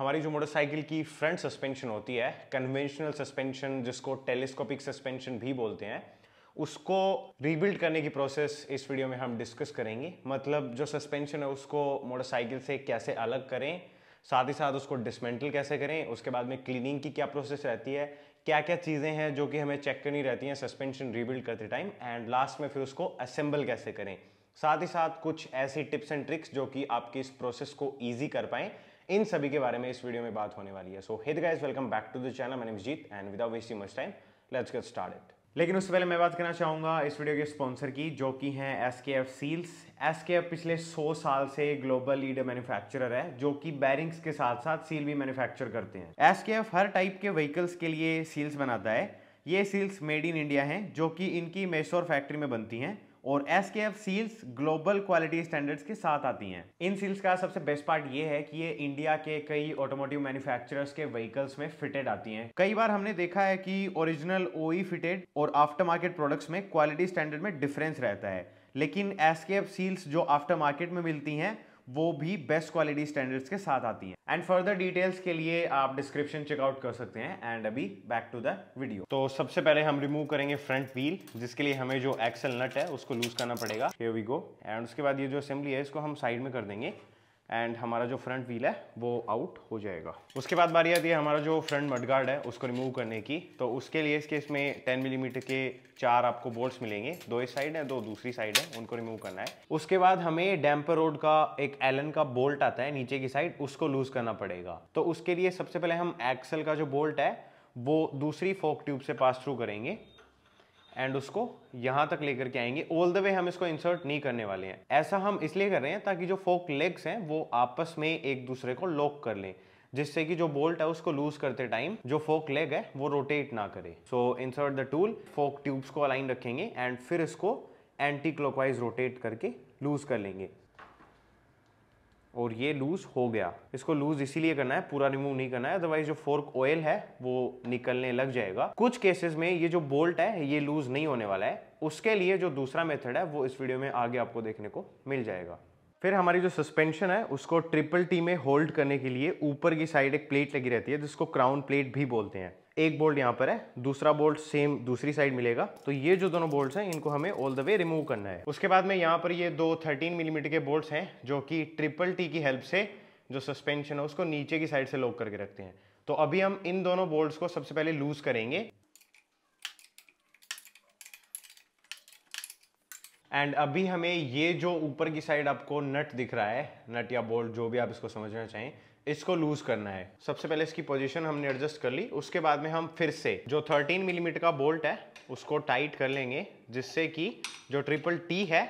हमारी जो मोटरसाइकिल की फ्रंट सस्पेंशन होती है कन्वेंशनल सस्पेंशन जिसको टेलीस्कोपिक सस्पेंशन भी बोलते हैं उसको रीबिल्ड करने की प्रोसेस इस वीडियो में हम डिस्कस करेंगे मतलब जो सस्पेंशन है उसको मोटरसाइकिल से कैसे अलग करें साथ ही साथ उसको डिसमेंटल कैसे करें उसके बाद में क्लीनिंग की क्या प्रोसेस रहती है क्या क्या चीज़ें हैं जो कि हमें चेक करनी रहती हैं सस्पेंशन रीबिल्ड करते टाइम एंड लास्ट में फिर उसको असेंबल कैसे करें साथ ही साथ कुछ ऐसी टिप्स एंड ट्रिक्स जो कि आपकी इस प्रोसेस को ईजी कर पाएँ इन सभी के बारे में इस वीडियो में बात होने वाली है so hit guys welcome back to the channel मैंने Jeet and without wasting much time let's get start it लेकिन उससे पहले मैं बात करना चाहूँगा इस वीडियो के स्पॉन्सर की जो कि हैं S K F seals S K F पिछले 100 साल से ग्लोबल लीडर मैन्युफैक्चरर है जो कि बैरिंग्स के साथ साथ सील भी मैन्युफैक्चर करते हैं एस के एफ हर टाइप के व्हीकल्स के लिए सील्स बनाता है ये सील्स मेड इन इंडिया हैं जो कि इनकी मैसोर फैक्ट्री में बनती हैं और S K F seals global quality standards के साथ आती हैं इन सील्स का सबसे बेस्ट पार्ट ये है कि ये इंडिया के कई ऑटोमोटिव मैन्युफैक्चरर्स के व्हीकल्स में फिटेड आती हैं कई बार हमने देखा है कि ओरिजिनल ओई फिटेड और आफ्टर मार्केट प्रोडक्ट्स में क्वालिटी स्टैंडर्ड में डिफरेंस रहता है लेकिन एस के एफ सील्स जो आफ्टर मार्केट में मिलती हैं वो भी बेस्ट क्वालिटी स्टैंडर्ड्स के साथ आती हैं एंड फर्दर डिटेल्स के लिए आप डिस्क्रिप्शन चेकआउट कर सकते हैं एंड अभी बैक टू द वीडियो तो सबसे पहले हम रिमूव करेंगे फ्रंट व्हील जिसके लिए हमें जो एक्सल नट है उसको लूज करना पड़ेगा वी गो एंड उसके बाद ये जो असेंबली है इसको हम साइड में कर देंगे एंड हमारा जो फ्रंट व्हील है वो आउट हो जाएगा उसके बाद बारी आती है हमारा जो फ्रंट मडगार्ड है उसको रिमूव करने की तो उसके लिए इस केस में 10 मिलीमीटर mm के चार आपको बोल्ट्स मिलेंगे दो इस साइड है दो दूसरी साइड है उनको रिमूव करना है उसके बाद हमें डैम्पर रोड का एक एलन का बोल्ट आता है नीचे की साइड उसको लूज करना पड़ेगा तो उसके लिए सबसे पहले हम एक्सल का जो बोल्ट है वो दूसरी फोक ट्यूब से पास थ्रू करेंगे एंड उसको यहाँ तक लेकर के आएंगे ऑल द वे हम इसको इंसर्ट नहीं करने वाले हैं ऐसा हम इसलिए कर रहे हैं ताकि जो फोक लेग्स हैं वो आपस में एक दूसरे को लॉक कर लें जिससे कि जो बोल्ट है उसको लूज करते टाइम जो फोक लेग है वो रोटेट ना करे so insert the tool fork tubes को अलाइन रखेंगे एंड फिर इसको एंटी क्लॉकवाइज रोटेट करके लूज कर लेंगे और ये लूज़ हो गया इसको लूज़ इसीलिए करना है पूरा रिमूव नहीं करना है अदरवाइज जो फोर्क ऑयल है वो निकलने लग जाएगा कुछ केसेस में ये जो बोल्ट है ये लूज़ नहीं होने वाला है उसके लिए जो दूसरा मेथड है वो इस वीडियो में आगे आपको देखने को मिल जाएगा फिर हमारी जो सस्पेंशन है उसको ट्रिपल टी में होल्ड करने के लिए ऊपर की साइड एक प्लेट लगी रहती है जिसको क्राउन प्लेट भी बोलते हैं एक बोल्ट यहाँ पर है दूसरा बोल्ट सेम दूसरी साइड मिलेगा तो ये जो दोनों बोल्ट्स हैं इनको हमें ऑल द वे रिमूव करना है उसके बाद में यहाँ पर ये दो 13 मिलीमीटर mm के बोल्ट्स हैं जो कि ट्रिपल टी की हेल्प से जो सस्पेंशन है उसको नीचे की साइड से लॉक करके रखते हैं तो अभी हम इन दोनों बोल्ट्स को सबसे पहले लूज करेंगे एंड अभी हमें ये जो ऊपर की साइड आपको नट दिख रहा है नट या बोल्ट जो भी आप इसको समझना चाहें इसको लूज करना है सबसे पहले इसकी पोजीशन हमने एडजस्ट कर ली उसके बाद में हम फिर से जो 13 मिलीमीटर mm का बोल्ट है उसको टाइट कर लेंगे जिससे कि जो ट्रिपल टी है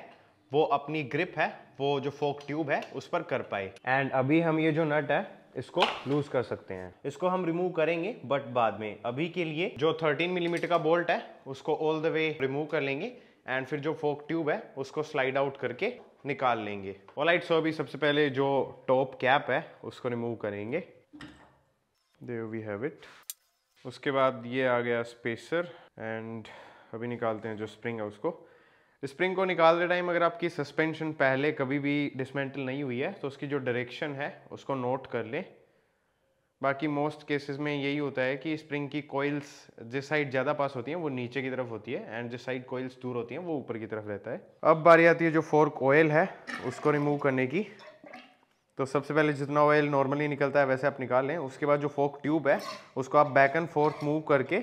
वो अपनी ग्रिप है वो जो फोक ट्यूब है उस पर कर पाए एंड अभी हम ये जो नट है इसको लूज कर सकते हैं इसको हम रिमूव करेंगे बट बाद में अभी के लिए जो 13 मिलीमीटर mm का बोल्ट है उसको ऑल द वे रिमूव कर लेंगे एंड फिर जो फोक ट्यूब है उसको स्लाइड आउट करके निकाल लेंगे ऑलाइट सो अभी सबसे पहले जो टॉप कैप है उसको रिमूव करेंगे देव वी हैव इट उसके बाद ये आ गया स्पेसर एंड अभी निकालते हैं जो स्प्रिंग है उसको स्प्रिंग को निकालते टाइम अगर आपकी सस्पेंशन पहले कभी भी डिसमेंटल नहीं हुई है तो उसकी जो डायरेक्शन है उसको नोट कर लें बाकी मोस्ट केसेस में यही होता है कि स्प्रिंग की कोयल्स जिस साइड ज़्यादा पास होती हैं वो नीचे की तरफ होती है एंड जिस साइड कोयल्स दूर होती हैं वो ऊपर की तरफ रहता है अब बारी आती है जो फोर्क ऑयल है उसको रिमूव करने की तो सबसे पहले जितना ऑयल नॉर्मली निकलता है वैसे आप निकाल लें उसके बाद जो फोर्क ट्यूब है उसको आप बैक एंड फोर्थ मूव करके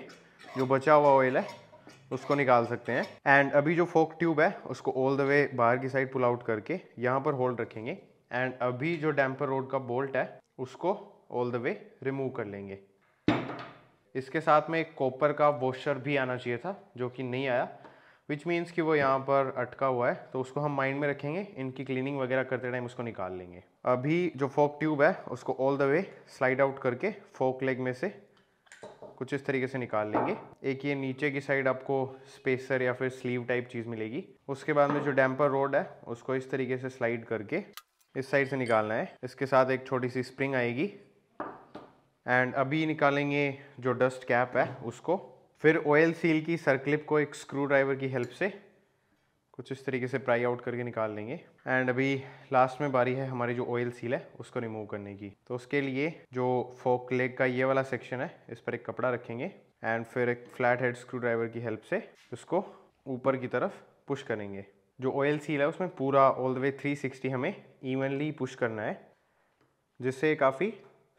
जो बचा हुआ ऑयल है उसको निकाल सकते हैं एंड अभी जो फोक ट्यूब है उसको ऑल द वे बाहर की साइड पुल आउट करके यहाँ पर होल्ड रखेंगे एंड अभी जो डैम्पर रोड का बोल्ट है उसको ऑल द वे रिमूव कर लेंगे इसके साथ में एक कॉपर का वॉशर भी आना चाहिए था जो कि नहीं आया विच मीन्स कि वो यहाँ पर अटका हुआ है तो उसको हम माइंड में रखेंगे इनकी क्लीनिंग वगैरह करते टाइम उसको निकाल लेंगे अभी जो फोक ट्यूब है उसको all the way slide out करके फोक लेग में से कुछ इस तरीके से निकाल लेंगे एक ये नीचे की साइड आपको स्पेसर या फिर स्लीव टाइप चीज़ मिलेगी उसके बाद में जो डैम्पर रोड है उसको इस तरीके से स्लाइड करके इस साइड से निकालना है इसके साथ एक छोटी सी स्प्रिंग आएगी एंड अभी निकालेंगे जो डस्ट कैप है उसको फिर ऑयल सील की सरक्लिप को एक स्क्रू ड्राइवर की हेल्प से कुछ इस तरीके से प्राई आउट करके निकाल लेंगे एंड अभी लास्ट में बारी है हमारी जो ऑयल सील है उसको रिमूव करने की तो उसके लिए जो फोक लेग का ये वाला सेक्शन है इस पर एक कपड़ा रखेंगे एंड फिर एक फ्लैट हेड स्क्रू ड्राइवर की हेल्प से उसको ऊपर की तरफ पुश करेंगे जो ऑयल सील है उसमें पूरा ऑल द वे 360 हमें इवनली पुश करना है जिससे काफ़ी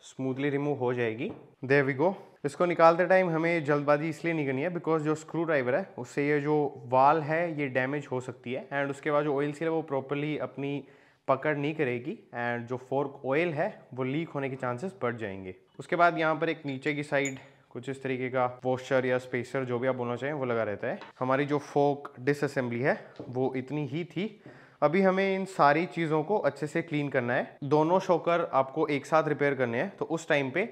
स्मूथली रिमूव हो जाएगी देर वी गो इसको निकालते टाइम हमें जल्दबाजी इसलिए नहीं करनी है बिकॉज जो स्क्रू ड्राइवर है उससे ये जो वाल है ये डैमेज हो सकती है एंड उसके बाद जो ऑयल सील है वो प्रॉपरली अपनी पकड़ नहीं करेगी एंड जो फोर्क ऑयल है वो लीक होने के चांसेस बढ़ जाएंगे उसके बाद यहाँ पर एक नीचे की साइड कुछ इस तरीके का वॉशर या स्पेसर जो भी आप बोलना चाहें वो लगा रहता है हमारी जो फोक डिसअसेंबली है वो इतनी ही थी अभी हमें इन सारी चीज़ों को अच्छे से क्लीन करना है दोनों शोकर आपको एक साथ रिपेयर करने हैं तो उस टाइम पे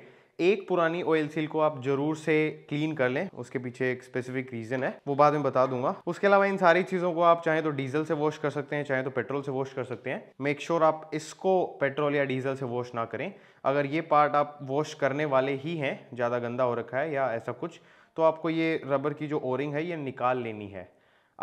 एक पुरानी ऑयल सील को आप जरूर से क्लीन कर लें उसके पीछे एक स्पेसिफिक रीज़न है वो बाद में बता दूंगा उसके अलावा इन सारी चीज़ों को आप चाहे तो डीजल से वॉश कर सकते हैं चाहे तो पेट्रोल से वॉश कर सकते हैं मेक श्योर sure आप इसको पेट्रोल या डीजल से वॉश ना करें अगर ये पार्ट आप वॉश करने वाले ही हैं ज़्यादा गंदा हो रखा है या ऐसा कुछ तो आपको ये रबर की जो ओरिंग है ये निकाल लेनी है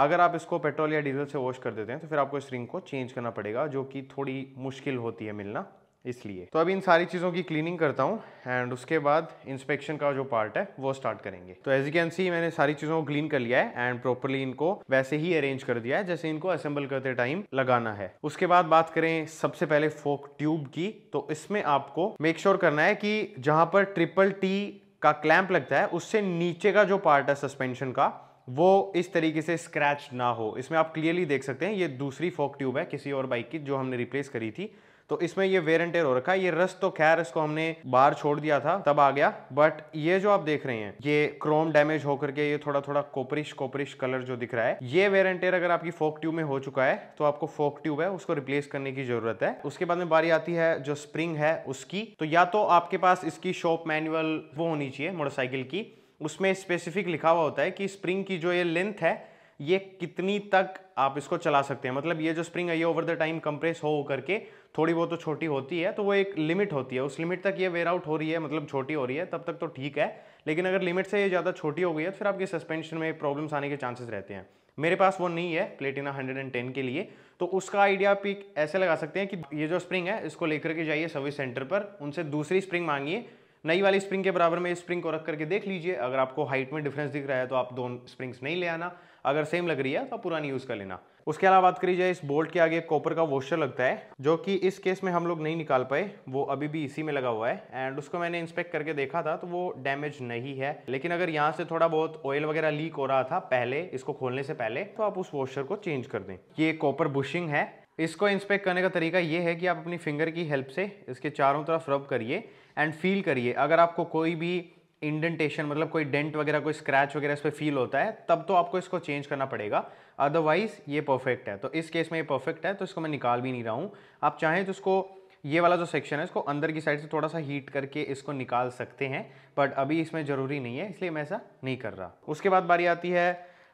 अगर आप इसको पेट्रोल या डीजल से वॉश कर देते हैं तो फिर आपको इस रिंग को चेंज करना पड़ेगा जो कि थोड़ी मुश्किल होती है मिलना इसलिए तो अभी इन सारी चीज़ों की क्लीनिंग करता हूँ एंड उसके बाद इंस्पेक्शन का जो पार्ट है वो स्टार्ट करेंगे तो एज यू कैन सी मैंने सारी चीज़ों को क्लीन कर लिया है एंड प्रॉपरली इनको वैसे ही अरेंज कर दिया है जैसे इनको असेंबल करते टाइम लगाना है उसके बाद बात करें सबसे पहले फोक ट्यूब की तो इसमें आपको मेक श्योर sure करना है कि जहाँ पर ट्रिपल टी का क्लैंप लगता है उससे नीचे का जो पार्ट है सस्पेंशन का वो इस तरीके से स्क्रैच ना हो इसमें आप क्लियरली देख सकते हैं ये दूसरी फोक ट्यूब है किसी और बाइक की जो हमने रिप्लेस करी थी तो इसमें ये वेर एंड टेयर हो रखा है ये रस तो खैर इसको हमने बाहर छोड़ दिया था तब आ गया बट ये जो आप देख रहे हैं ये क्रोम डैमेज होकर के ये थोड़ा थोड़ा कोपरिश कोपरिश कलर जो दिख रहा है ये वेर एंड टेयर अगर आपकी फोक ट्यूब में हो चुका है तो आपको फोक ट्यूब है उसको रिप्लेस करने की जरूरत है उसके बाद में बारी आती है जो स्प्रिंग है उसकी तो या तो आपके पास इसकी शॉप मैनुअल वो होनी चाहिए मोटरसाइकिल की उसमें स्पेसिफिक लिखा हुआ होता है कि स्प्रिंग की जो ये लेंथ है ये कितनी तक आप इसको चला सकते हैं मतलब ये जो स्प्रिंग है ये ओवर द टाइम कंप्रेस हो करके थोड़ी बहुत तो छोटी होती है तो वो एक लिमिट होती है उस लिमिट तक ये वेयर आउट हो रही है मतलब छोटी हो रही है तब तक तो ठीक है लेकिन अगर लिमिट से ये ज़्यादा छोटी हो गई है तो फिर आपके सस्पेंशन में प्रॉब्लम्स आने के चांसेस रहते हैं मेरे पास वो नहीं है प्लेटिना 110 के लिए तो उसका आइडिया आप एक ऐसे लगा सकते हैं कि ये जो स्प्रिंग है इसको लेकर के जाइए सर्विस सेंटर पर उनसे दूसरी स्प्रिंग मांगिए नई वाली स्प्रिंग के बराबर में स्प्रिंग को रख करके देख लीजिए अगर आपको हाइट में डिफरेंस दिख रहा है तो आप दोनों स्प्रिंग्स नहीं ले आना अगर सेम लग रही है तो पुरानी यूज़ कर लेना उसके अलावा बात करी जाए इस बोल्ट के आगे कॉपर का वॉशर लगता है जो कि इस केस में हम लोग नहीं निकाल पाए वो अभी भी इसी में लगा हुआ है एंड उसको मैंने इंस्पेक्ट करके देखा था तो वो डैमेज नहीं है लेकिन अगर यहाँ से थोड़ा बहुत ऑयल वगैरह लीक हो रहा था पहले इसको खोलने से पहले तो आप उस वॉशर को चेंज कर दें ये कॉपर बुशिंग है इसको इंस्पेक्ट करने का तरीका ये है कि आप अपनी फिंगर की हेल्प से इसके चारों तरफ रब करिए एंड फील करिए अगर आपको कोई भी इंडेंटेशन मतलब कोई डेंट वगैरह कोई स्क्रैच वगैरह इस पर फील होता है तब तो आपको इसको चेंज करना पड़ेगा अदरवाइज़ ये परफेक्ट है तो इस केस में ये परफेक्ट है तो इसको मैं निकाल भी नहीं रहा हूँ आप चाहें तो इसको ये वाला जो सेक्शन है इसको अंदर की साइड से थोड़ा सा हीट करके इसको निकाल सकते हैं बट अभी इसमें ज़रूरी नहीं है इसलिए मैं ऐसा नहीं कर रहा उसके बाद बारी आती है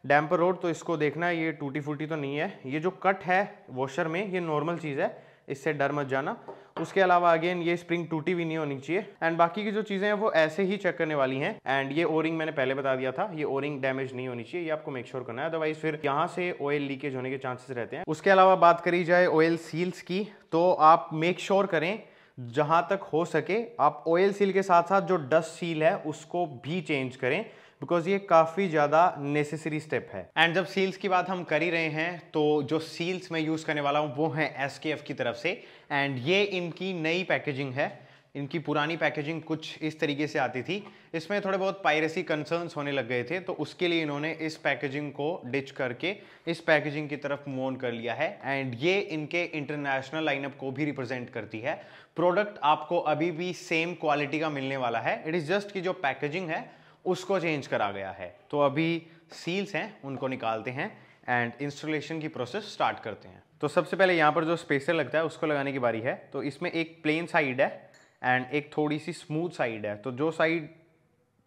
डैम्पर रोड तो इसको देखना ये टूटी फूटी तो नहीं है ये जो कट है वॉशर में ये नॉर्मल चीज़ है इससे डर मत जाना उसके अलावा अगेन ये स्प्रिंग टूटी भी नहीं होनी चाहिए एंड बाकी की जो चीज़ें हैं वो ऐसे ही चेक करने वाली हैं एंड ये ओरिंग मैंने पहले बता दिया था ये ओरिंग डैमेज नहीं होनी चाहिए ये आपको मेक श्योर करना है अदरवाइज फिर यहाँ से ऑयल लीकेज होने के चांसेस रहते हैं उसके अलावा बात करी जाए ऑयल सील्स की तो आप मेक श्योर करें जहाँ तक हो सके आप ऑयल सील के साथ साथ जो डस्ट सील है उसको भी चेंज करें बिकॉज ये काफ़ी ज़्यादा नेसेसरी स्टेप है एंड जब सील्स की बात हम कर ही रहे हैं तो जो सील्स मैं यूज़ करने वाला हूँ वो हैं एस की तरफ से एंड ये इनकी नई पैकेजिंग है इनकी पुरानी पैकेजिंग कुछ इस तरीके से आती थी इसमें थोड़े बहुत पायरेसी कंसर्न्स होने लग गए थे तो उसके लिए इन्होंने इस पैकेजिंग को डिच करके इस पैकेजिंग की तरफ मूव ऑन कर लिया है एंड ये इनके इंटरनेशनल लाइनअप को भी रिप्रेजेंट करती है प्रोडक्ट आपको अभी भी सेम क्वालिटी का मिलने वाला है इट इज़ जस्ट कि जो पैकेजिंग है उसको चेंज करा गया है तो अभी सील्स हैं उनको निकालते हैं एंड इंस्टॉलेशन की प्रोसेस स्टार्ट करते हैं तो सबसे पहले यहाँ पर जो स्पेसर लगता है उसको लगाने की बारी है तो इसमें एक प्लेन साइड है एंड एक थोड़ी सी स्मूथ साइड है तो जो साइड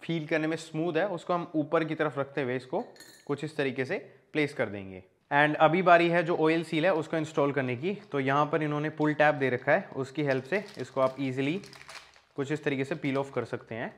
फील करने में स्मूथ है उसको हम ऊपर की तरफ रखते हुए इसको कुछ इस तरीके से प्लेस कर देंगे एंड अभी बारी है जो ऑयल सील है उसको इंस्टॉल करने की तो यहाँ पर इन्होंने पुल टैप दे रखा है उसकी हेल्प से इसको आप इजीली कुछ इस तरीके से पील ऑफ कर सकते हैं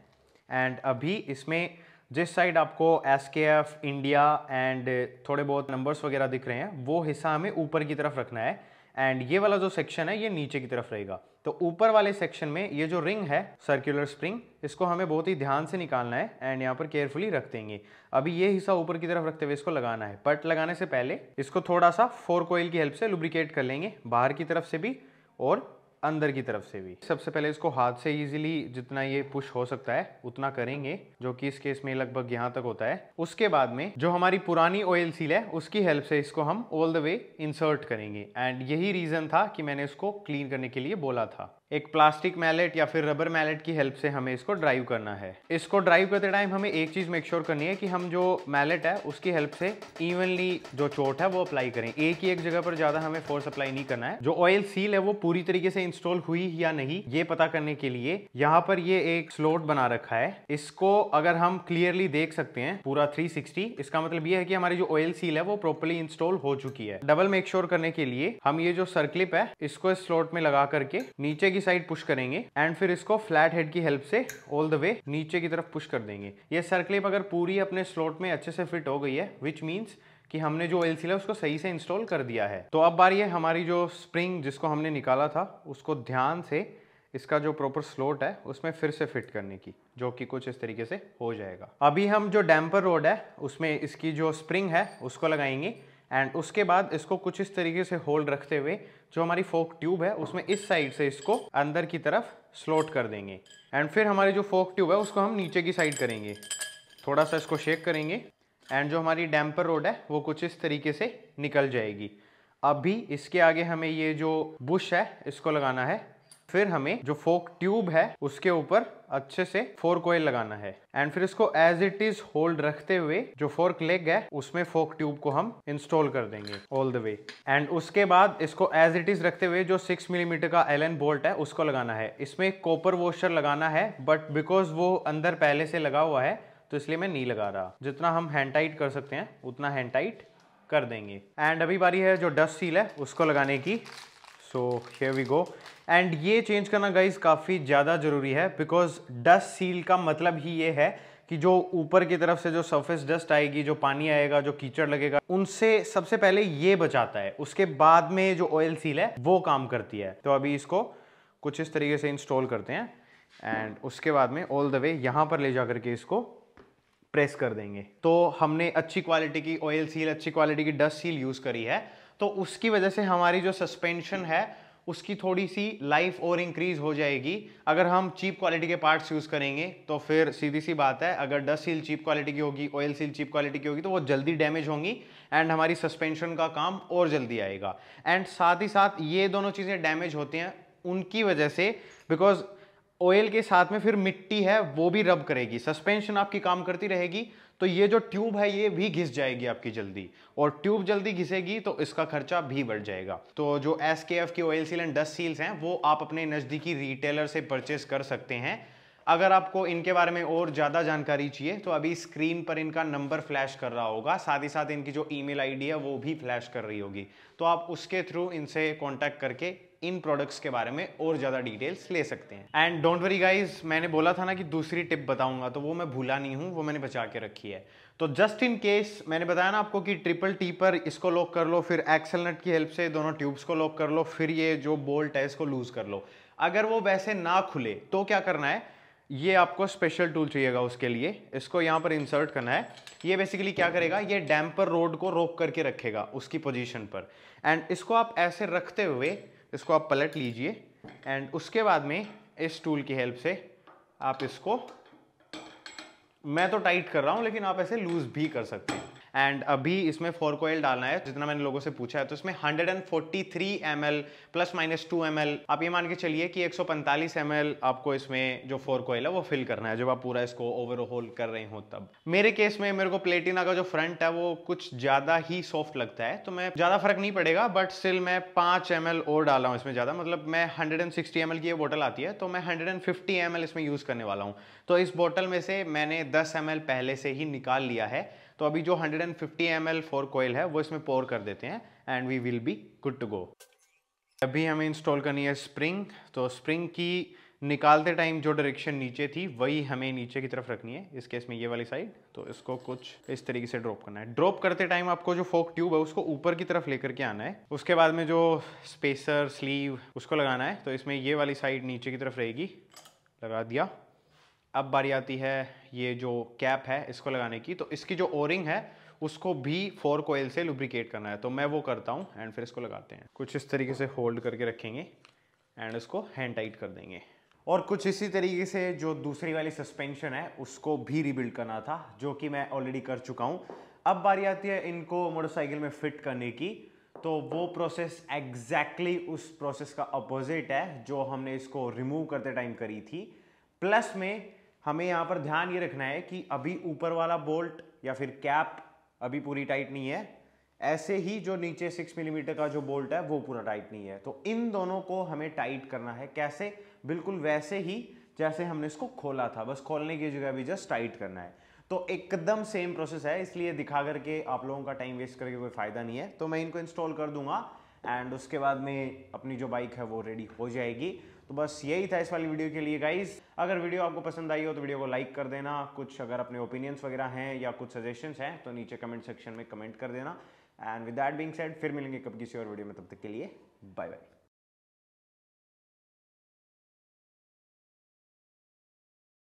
एंड अभी uh, इसमें जिस साइड आपको S K F India and थोड़े बहुत नंबर्स वगैरह दिख रहे हैं वो हिस्सा हमें ऊपर की तरफ रखना है एंड ये वाला जो सेक्शन है ये नीचे की तरफ रहेगा तो ऊपर वाले सेक्शन में ये जो रिंग है सर्कुलर स्प्रिंग इसको हमें बहुत ही ध्यान से निकालना है एंड यहाँ पर केयरफुली रख देंगे अभी ये हिस्सा ऊपर की तरफ रखते हुए इसको लगाना है बट लगाने से पहले इसको थोड़ा सा फोर कोयल की हेल्प से लुब्रिकेट कर लेंगे बाहर की तरफ से भी और अंदर की तरफ से भी सबसे पहले इसको हाथ से इजीली जितना ये पुश हो सकता है उतना करेंगे जो कि इस केस में लगभग यहाँ तक होता है उसके बाद में जो हमारी पुरानी ऑयल सील है उसकी हेल्प से इसको हम ऑल द वे इंसर्ट करेंगे एंड यही रीजन था कि मैंने इसको क्लीन करने के लिए बोला था एक प्लास्टिक मैलेट या फिर रबर मैलेट की हेल्प से हमें इसको ड्राइव करना है इसको ड्राइव करते टाइम हमें एक चीज़ मेक श्योर करनी है कि हम जो मैलेट है उसकी हेल्प से इवनली जो चोट है वो अप्लाई करें एक ही एक जगह पर ज़्यादा हमें फोर्स अप्लाई नहीं करना है जो ऑयल सील है वो पूरी तरीके से इंस्टॉल हुई या नहीं ये पता करने के लिए यहाँ पर ये एक स्लोट बना रखा है इसको अगर हम क्लियरली देख सकते हैं पूरा थ्री इसका मतलब ये है कि हमारी जो ऑयल सील है वो प्रॉपरली इंस्टॉल हो चुकी है डबल मेक श्योर करने के लिए हम ये जो सर्कलिप है इसको इस स्लोट में लगा करके नीचे की साइड पुश करेंगे एंड फिर इसको फ्लैट हेड की हेल्प से ऑल द वे नीचे की तरफ पुश कर देंगे ये सर्क्लिप अगर पूरी अपने स्लॉट में अच्छे से फिट हो गई है विच मीन्स कि हमने जो एल है उसको सही से इंस्टॉल कर दिया है तो अब बारी है हमारी जो स्प्रिंग जिसको हमने निकाला था उसको ध्यान से इसका जो प्रॉपर स्लोट है उसमें फिर से फिट करने की जो कि कुछ इस तरीके से हो जाएगा अभी हम जो डैम्पर रोड है उसमें इसकी जो स्प्रिंग है उसको लगाएंगे एंड उसके बाद इसको कुछ इस तरीके से होल्ड रखते हुए जो हमारी फोक ट्यूब है उसमें इस साइड से इसको अंदर की तरफ स्लोट कर देंगे एंड फिर हमारी जो फोक ट्यूब है उसको हम नीचे की साइड करेंगे थोड़ा सा इसको शेक करेंगे एंड जो हमारी डैम्पर रोड है वो कुछ इस तरीके से निकल जाएगी अभी इसके आगे हमें ये जो बुश है इसको लगाना है फिर हमें जो फोक ट्यूब है उसके ऊपर अच्छे से फोर कोयल लगाना है एंड फिर इसको एज इट इज होल्ड रखते हुए जो फोर्क लेग है उसमें फोक ट्यूब को हम इंस्टॉल कर देंगे ऑल द वे एंड उसके बाद इसको एज इट इज रखते हुए जो सिक्स मिलीमीटर mm का एलन बोल्ट है उसको लगाना है इसमें कॉपर वॉशर लगाना है बट बिकॉज वो अंदर पहले से लगा हुआ है तो इसलिए मैं नहीं लगा रहा जितना हम हैंड टाइट कर सकते हैं उतना हैंड टाइट कर देंगे एंड अभी बारी है जो डस्ट सील है उसको लगाने की so here we go and ये चेंज करना गाइज काफ़ी ज़्यादा ज़रूरी है बिकॉज डस्ट सील का मतलब ही ये है कि जो ऊपर की तरफ से जो सरफेस डस्ट आएगी जो पानी आएगा जो कीचड़ लगेगा उनसे सबसे पहले ये बचाता है उसके बाद में जो ऑयल सील है वो काम करती है तो अभी इसको कुछ इस तरीके से इंस्टॉल करते हैं एंड उसके बाद में ऑल द वे यहाँ पर ले जा करके इसको प्रेस कर देंगे तो हमने अच्छी क्वालिटी की ऑयल सील अच्छी क्वालिटी की डस्ट सील यूज़ करी है तो उसकी वजह से हमारी जो सस्पेंशन है उसकी थोड़ी सी लाइफ और इंक्रीज हो जाएगी अगर हम चीप क्वालिटी के पार्ट्स यूज़ करेंगे तो फिर सीधी सी बात है अगर डस्ट सील चीप क्वालिटी की होगी ऑयल सील चीप क्वालिटी की होगी तो वो जल्दी डैमेज होंगी एंड हमारी सस्पेंशन का काम और जल्दी आएगा एंड साथ ही साथ ये दोनों चीज़ें डैमेज होती हैं उनकी वजह से बिकॉज ऑयल के साथ में फिर मिट्टी है वो भी रब करेगी सस्पेंशन आपकी काम करती रहेगी तो ये जो ट्यूब है ये भी घिस जाएगी आपकी जल्दी और ट्यूब जल्दी घिसेगी तो इसका खर्चा भी बढ़ जाएगा तो जो एस के एफ की oil seal and dust seals हैं वो आप अपने नज़दीकी रिटेलर से परचेस कर सकते हैं अगर आपको इनके बारे में और ज़्यादा जानकारी चाहिए तो अभी स्क्रीन पर इनका नंबर फ्लैश कर रहा होगा साथ ही साथ इनकी जो ईमेल आईडी है वो भी फ्लैश कर रही होगी तो आप उसके थ्रू इनसे कांटेक्ट करके इन प्रोडक्ट्स के बारे में और ज़्यादा डिटेल्स ले सकते हैं एंड डोंट वरी गाइज मैंने बोला था ना कि दूसरी टिप बताऊंगा तो वो मैं भूला नहीं हूं वो मैंने बचा के रखी है तो जस्ट इन केस मैंने बताया ना आपको कि ट्रिपल टी पर इसको लॉक कर लो फिर एक्सल नट की हेल्प से दोनों ट्यूब्स को लॉक कर लो फिर ये जो बोल्ट है इसको लूज़ कर लो अगर वो वैसे ना खुले तो क्या करना है ये आपको स्पेशल टूल चाहिएगा उसके लिए इसको यहाँ पर इंसर्ट करना है ये बेसिकली क्या करेगा ये डैम्पर रोड को रोक करके रखेगा उसकी पोजीशन पर एंड इसको आप ऐसे रखते हुए इसको आप पलट लीजिए एंड उसके बाद में इस टूल की हेल्प से आप इसको मैं तो टाइट कर रहा हूँ लेकिन आप ऐसे लूज़ भी कर सकते हैं एंड अभी इसमें फोर कोयल डालना है जितना मैंने लोगों से पूछा है तो इसमें 143 ml प्लस माइनस 2 ml आप ये मान के चलिए कि 145 ml आपको इसमें जो फोर कोयल है वो फिल करना है जब आप पूरा इसको ओवरऑल कर रहे हो तब मेरे केस में मेरे को प्लेटिना का जो फ्रंट है वो कुछ ज़्यादा ही सॉफ्ट लगता है तो मैं ज़्यादा फर्क नहीं पड़ेगा बट स्टिल मैं पाँच एम और डाला हूँ इसमें ज़्यादा मतलब मैं हंड्रेड एंड की ये बोटल आती है तो मैं हंड्रेड एंड इसमें यूज़ करने वाला हूँ तो इस बोटल में से मैंने दस एम पहले से ही निकाल लिया है तो अभी जो 150 and fifty M L fork oil है वो इसमें पोर कर देते हैं and we will be good to go अभी हमें इंस्टॉल करनी है स्प्रिंग तो स्प्रिंग की निकालते टाइम जो डायरेक्शन नीचे थी वही हमें नीचे की तरफ रखनी है इस केस में ये वाली साइड तो इसको कुछ इस तरीके से ड्रॉप करना है ड्रॉप करते टाइम आपको जो फोक ट्यूब है उसको ऊपर की तरफ लेकर के आना है उसके बाद में जो स्पेसर स्लीव उसको लगाना है तो इसमें ये वाली साइड नीचे की तरफ रहेगी लगा दिया अब बारी आती है ये जो कैप है इसको लगाने की तो इसकी जो ओरिंग है उसको भी फोर कोयल से लुब्रिकेट करना है तो मैं वो करता हूँ एंड फिर इसको लगाते हैं कुछ इस तरीके से होल्ड करके रखेंगे एंड इसको हैंड टाइट कर देंगे और कुछ इसी तरीके से जो दूसरी वाली सस्पेंशन है उसको भी रिबिल्ड करना था जो कि मैं ऑलरेडी कर चुका हूँ अब बारी आती है इनको मोटरसाइकिल में फिट करने की तो वो प्रोसेस एग्जैक्टली exactly उस प्रोसेस का अपोजिट है जो हमने इसको रिमूव करते टाइम करी थी प्लस में हमें यहाँ पर ध्यान ये रखना है कि अभी ऊपर वाला बोल्ट या फिर कैप अभी पूरी टाइट नहीं है ऐसे ही जो नीचे सिक्स मिलीमीटर mm का जो बोल्ट है वो पूरा टाइट नहीं है तो इन दोनों को हमें टाइट करना है कैसे बिल्कुल वैसे ही जैसे हमने इसको खोला था बस खोलने की जगह भी जस्ट टाइट करना है तो एकदम सेम प्रोसेस है इसलिए दिखा करके आप लोगों का टाइम वेस्ट करके कोई फ़ायदा नहीं है तो मैं इनको इंस्टॉल कर दूंगा एंड उसके बाद में अपनी जो बाइक है वो रेडी हो जाएगी तो बस यही था इस वाली वीडियो के लिए गाइज अगर वीडियो आपको पसंद आई हो तो वीडियो को लाइक कर देना कुछ अगर अपने ओपिनियंस वगैरह हैं या कुछ सजेशंस हैं तो नीचे कमेंट सेक्शन में कमेंट कर देना and with that being said फिर मिलेंगे कब किसी और वीडियो में तब तक के लिए बाय बाय